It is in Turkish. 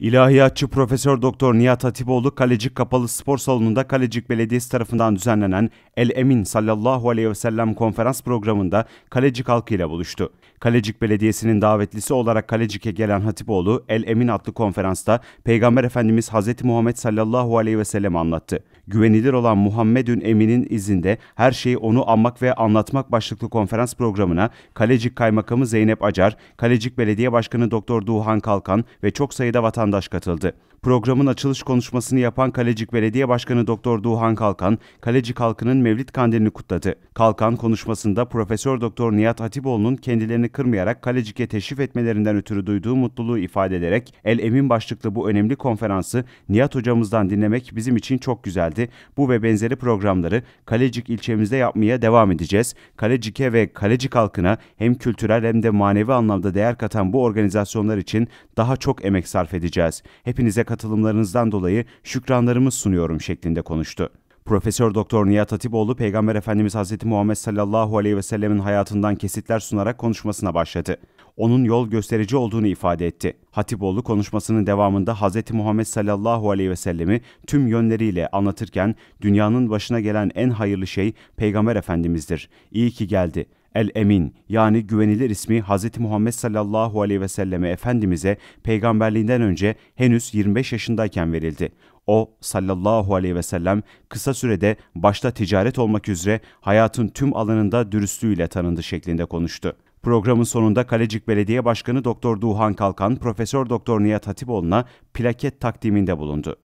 İlahiyatçı Profesör Doktor Nihat Hatipoğlu Kalecik Kapalı Spor Salonu'nda Kalecik Belediyesi tarafından düzenlenen El Emin sallallahu aleyhi ve sellem konferans programında Kalecik halkıyla buluştu. Kalecik Belediyesi'nin davetlisi olarak Kalecik'e gelen Hatipoğlu El Emin adlı konferansta Peygamber Efendimiz Hz. Muhammed sallallahu aleyhi ve sellem anlattı. Güvenilir olan Muhammedün Emin'in izinde her şeyi onu anmak ve anlatmak başlıklı konferans programına Kalecik Kaymakamı Zeynep Acar, Kalecik Belediye Başkanı Doktor Duhan Kalkan ve çok sayıda vatandaş vatandaş katıldı. Programın açılış konuşmasını yapan Kalecik Belediye Başkanı Doktor Duhan Kalkan, Kalecik halkının Mevlid Kandilini kutladı. Kalkan konuşmasında Profesör Doktor Nihat Hatiboğlu'nun kendilerini kırmayarak Kalecik'e teşrif etmelerinden ötürü duyduğu mutluluğu ifade ederek El Emin başlıklı bu önemli konferansı Nihat hocamızdan dinlemek bizim için çok güzeldi. Bu ve benzeri programları Kalecik ilçemizde yapmaya devam edeceğiz. Kalecik'e ve Kalecik halkına hem kültürel hem de manevi anlamda değer katan bu organizasyonlar için daha çok emek sarf edeceğiz edeceğiz. Hepinize katılımlarınızdan dolayı şükranlarımı sunuyorum şeklinde konuştu. Profesör Doktor Nihat Hatipoğlu Peygamber Efendimiz Hazreti Muhammed sallallahu aleyhi ve sellemin hayatından kesitler sunarak konuşmasına başladı. Onun yol gösterici olduğunu ifade etti. Hatipoğlu konuşmasının devamında Hazreti Muhammed sallallahu aleyhi ve sellemi tüm yönleriyle anlatırken dünyanın başına gelen en hayırlı şey Peygamber Efendimiz'dir. İyi ki geldi. El-Emin yani güvenilir ismi Hz. Muhammed sallallahu aleyhi ve selleme Efendimiz'e peygamberliğinden önce henüz 25 yaşındayken verildi. O sallallahu aleyhi ve sellem kısa sürede başta ticaret olmak üzere hayatın tüm alanında dürüstlüğüyle tanındı şeklinde konuştu. Programın sonunda Kalecik Belediye Başkanı Doktor Duhan Kalkan, Profesör Doktor Nihat Hatipoğlu'na plaket takdiminde bulundu.